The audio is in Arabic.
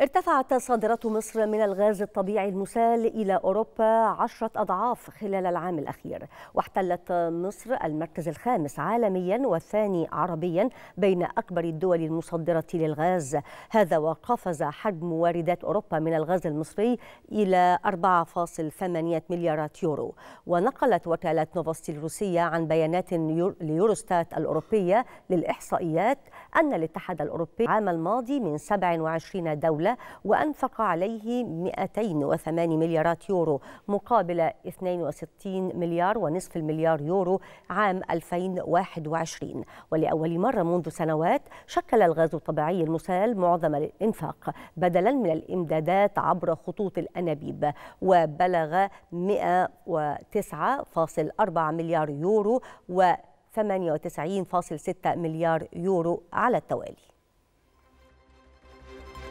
ارتفعت صادرات مصر من الغاز الطبيعي المسال إلى أوروبا عشرة أضعاف خلال العام الأخير واحتلت مصر المركز الخامس عالميا والثاني عربيا بين أكبر الدول المصدرة للغاز هذا وقفز حجم واردات أوروبا من الغاز المصري إلى 4.8 مليارات يورو ونقلت وكالة نوفاستي الروسية عن بيانات ليوروستات الأوروبية للإحصائيات أن الاتحاد الأوروبي العام الماضي من 27 دولة وأنفق عليه 208 مليارات يورو مقابل 62 مليار ونصف المليار يورو عام 2021 ولأول مرة منذ سنوات شكل الغاز الطبيعي المسال معظم الإنفاق بدلا من الإمدادات عبر خطوط الأنابيب وبلغ 109.4 مليار يورو و 98.6 مليار يورو على التوالي